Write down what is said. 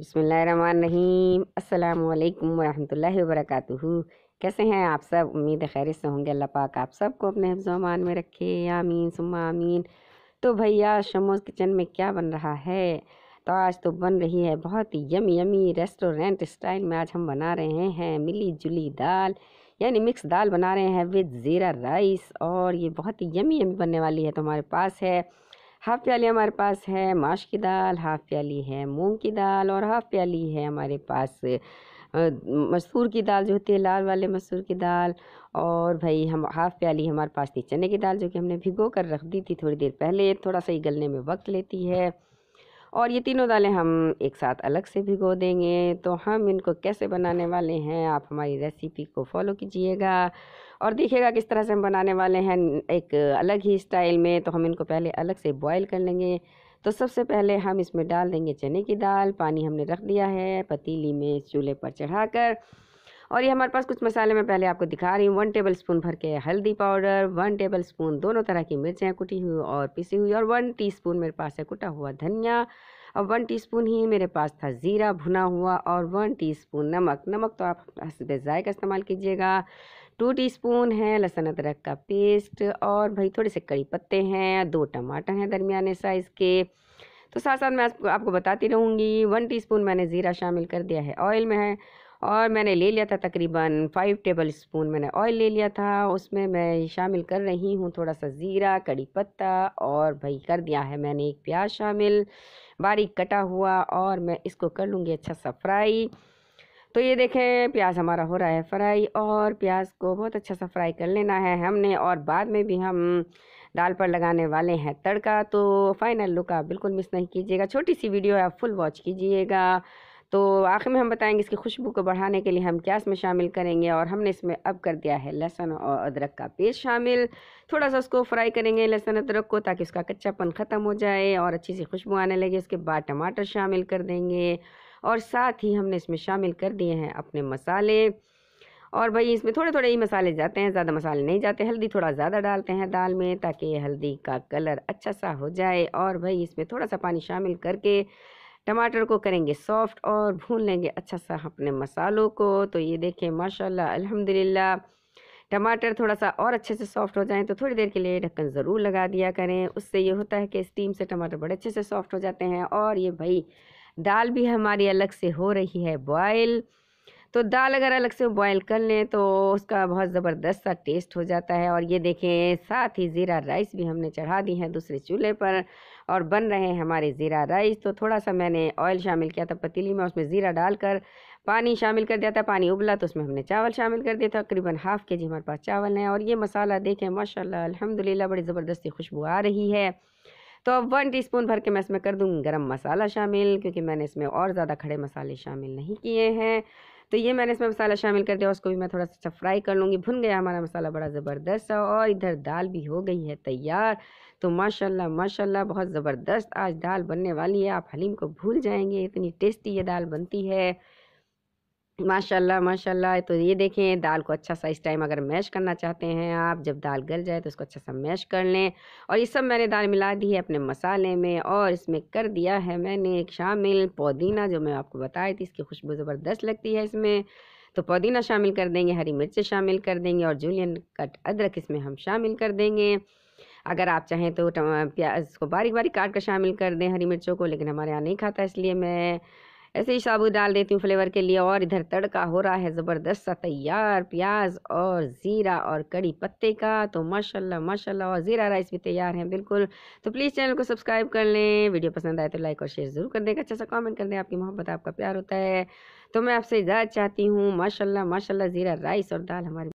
बसमीम अल्लाम वरहमल वर्क कैसे हैं आप सब उम्मीद खैर से होंगे अल्लाह पाक आप सबको अपने हफ्जमान में रखे आमीन सुमा आमीन तो भैया शमोज़ किचन में क्या बन रहा है तो आज तो बन रही है बहुत ही यम यमी रेस्टोरेंट स्टाइल में आज हम बना रहे हैं मिली जुली दाल यानी मिक्स दाल बना रहे हैं विद ज़ीरा राइस और ये बहुत ही यमी यमी बनने वाली है तो हमारे पास है हाफ़ प्याली हमारे पास है माश की दाल हाफ़ प्याली है मूंग की दाल और हाफ़ प्याली है हमारे पास मसूर की दाल जो होती है लाल वाले मसूर की दाल और भाई हम हाफ़ प्याली हमारे पास थी चने की दाल जो कि हमने भिगो कर रख दी थी थोड़ी देर पहले थोड़ा सा ही गलने में वक्त लेती है और ये तीनों दालें हम एक साथ अलग से भिगो देंगे तो हम इनको कैसे बनाने वाले हैं आप हमारी रेसिपी को फॉलो कीजिएगा और देखिएगा किस तरह से हम बनाने वाले हैं एक अलग ही स्टाइल में तो हम इनको पहले अलग से बॉईल कर लेंगे तो सबसे पहले हम इसमें डाल देंगे चने की दाल पानी हमने रख दिया है पतीली में चूल्हे पर चढ़ाकर और ये हमारे पास कुछ मसाले मैं पहले आपको दिखा रही हूँ वन टेबल स्पून भर के हल्दी पाउडर वन टेबल स्पून दोनों तरह की मिर्चें कुटी हुई और पिसी हुई और वन टी स्पून मेरे पास है कुटा हुआ धनिया और वन टी ही मेरे पास था ज़ीरा भुना हुआ और वन टी नमक नमक तो आप हसब ज़ायक इस्तेमाल कीजिएगा टू टीस्पून है लहसुन अदरक का पेस्ट और भाई थोड़े से कड़ी पत्ते हैं दो टमाटर हैं दरमियाने साइज़ के तो साथ साथ मैं आपको बताती रहूँगी वन टीस्पून मैंने ज़ीरा शामिल कर दिया है ऑयल में है और मैंने ले लिया था तकरीबन फाइव टेबल स्पून मैंने ऑयल ले लिया था उसमें मैं शामिल कर रही हूँ थोड़ा सा ज़ीरा कड़ी पत्ता और भाई कर दिया है मैंने एक प्याज शामिल बारीक कटा हुआ और मैं इसको कर लूँगी अच्छा सा फ्राई तो ये देखें प्याज हमारा हो रहा है फ्राई और प्याज को बहुत अच्छा सा फ्राई कर लेना है हमने और बाद में भी हम दाल पर लगाने वाले हैं तड़का तो फाइनल लुक आप बिल्कुल मिस नहीं कीजिएगा छोटी सी वीडियो है आप फुल वॉच कीजिएगा तो आखिर में हम बताएंगे इसकी खुशबू को बढ़ाने के लिए हम क्या इसमें शामिल करेंगे और हमने इसमें अब कर दिया है लहसुन और अदरक का पेस्ट शामिल थोड़ा सा उसको फ्राई करेंगे लहसुन अदरक को ताकि उसका कच्चापन ख़त्म हो जाए और अच्छी सी खुशबू आने लगे उसके बाद टमाटर शामिल कर देंगे और साथ ही हमने इसमें शामिल कर दिए हैं अपने मसाले और भाई इसमें थोड़े थोड़े ही मसाले जाते हैं ज़्यादा मसाले नहीं जाते हल्दी थोड़ा ज़्यादा डालते हैं दाल में ताकि हल्दी का कलर अच्छा सा हो जाए और भाई इसमें थोड़ा सा पानी शामिल करके टमाटर को करेंगे सॉफ्ट और भून लेंगे अच्छा सा अपने मसालों को तो ये देखें माशाल्लाह अल्हम्दुलिल्लाह टमाटर थोड़ा सा और अच्छे से सॉफ्ट हो जाएं तो थोड़ी देर के लिए ढक्कन ज़रूर लगा दिया करें उससे ये होता है कि स्टीम से टमाटर बड़े अच्छे से सॉफ्ट हो जाते हैं और ये भाई दाल भी हमारी अलग से हो रही है बॉयल तो दाल अगर अलग से बॉयल कर लें तो उसका बहुत ज़बरदस्त सा टेस्ट हो जाता है और ये देखें साथ ही ज़ीरा राइस भी हमने चढ़ा दी है दूसरे चूल्हे पर और बन रहे हैं हमारे ज़ीरा राइस तो थोड़ा सा मैंने ऑयल शामिल किया था पतीली में उसमें ज़ीरा डालकर पानी शामिल कर दिया था पानी उबला तो उसमें हमने चावल शामिल कर दिया था करीबन हाफ़ के जी हमारे पास चावल हैं और ये मसाला देखें माशा अलहमदिल्ला बड़ी ज़बरदस्ती खुशबू आ रही है तो अब वन टीस्पून भर के मैं इसमें कर दूँगी गरम मसाला शामिल क्योंकि मैंने इसमें और ज़्यादा खड़े मसाले शामिल नहीं किए हैं तो ये मैंने इसमें मसाला शामिल कर दिया उसको भी मैं थोड़ा सा फ्राई कर लूँगी भुन गया हमारा मसाला बड़ा ज़बरदस्त है और इधर दाल भी हो गई है तैयार तो माशाल्लाह माशाल्लाह बहुत ज़बरदस्त आज दाल बनने वाली है आप हलीम को भूल जाएंगे इतनी टेस्टी ये दाल बनती है माशाल्लाह माशाल्लाह तो ये देखें दाल को अच्छा सा इस टाइम अगर मैश करना चाहते हैं आप जब दाल गल जाए तो उसको अच्छा सा मैश कर लें और ये सब मैंने दाल मिला दी है अपने मसाले में और इसमें कर दिया है मैंने एक शामिल पुदीना जो मैं आपको बताई थी इसकी खुशबू ज़बरदस्त लगती है इसमें तो पुदीना शामिल कर देंगे हरी मिर्च शामिल कर देंगे और जूलियन कट अदरक इसमें हम शामिल कर देंगे अगर आप चाहें तो प्याज को बारीक बारीक काट कर शामिल कर दें हरी मिर्चों को लेकिन हमारे यहाँ नहीं खाता इसलिए मैं ऐसे ही साबुत डाल देती हूँ फ्लेवर के लिए और इधर तड़का हो रहा है ज़बरदस्त सा तैयार प्याज और ज़ीरा और कड़ी पत्ते का तो माशाल्लाह माशाल्लाह और ज़ीरा राइस भी तैयार है बिल्कुल तो प्लीज़ चैनल को सब्सक्राइब कर लें वीडियो पसंद आए तो लाइक और शेयर ज़रूर कर दें अच्छा सा कॉमेंट कर दें आपकी मोहब्बत आपका प्यार होता है तो मैं आपसे इजाज़त चाहती हूँ माशाला माशाला ज़ीरा राइस और दाल हमारे